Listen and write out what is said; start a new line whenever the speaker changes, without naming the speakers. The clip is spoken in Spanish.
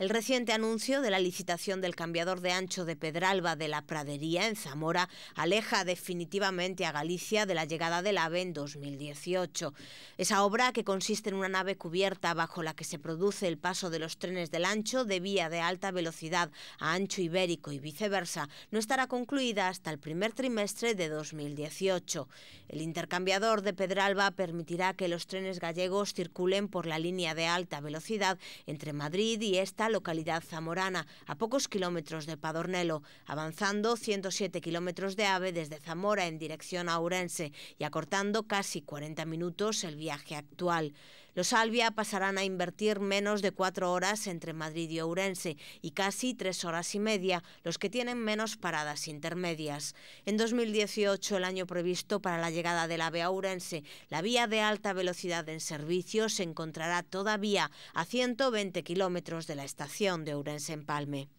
El reciente anuncio de la licitación del cambiador de ancho de Pedralba de la Pradería en Zamora aleja definitivamente a Galicia de la llegada del AVE en 2018. Esa obra, que consiste en una nave cubierta bajo la que se produce el paso de los trenes del ancho de vía de alta velocidad a ancho ibérico y viceversa, no estará concluida hasta el primer trimestre de 2018. El intercambiador de Pedralba permitirá que los trenes gallegos circulen por la línea de alta velocidad entre Madrid y esta localidad zamorana, a pocos kilómetros de Padornelo, avanzando 107 kilómetros de AVE desde Zamora en dirección a Ourense y acortando casi 40 minutos el viaje actual. Los Albia pasarán a invertir menos de cuatro horas entre Madrid y Ourense y casi tres horas y media los que tienen menos paradas intermedias. En 2018, el año previsto para la llegada del AVE a Ourense, la vía de alta velocidad en servicio se encontrará todavía a 120 kilómetros de la estación estación de Ourense Empalme.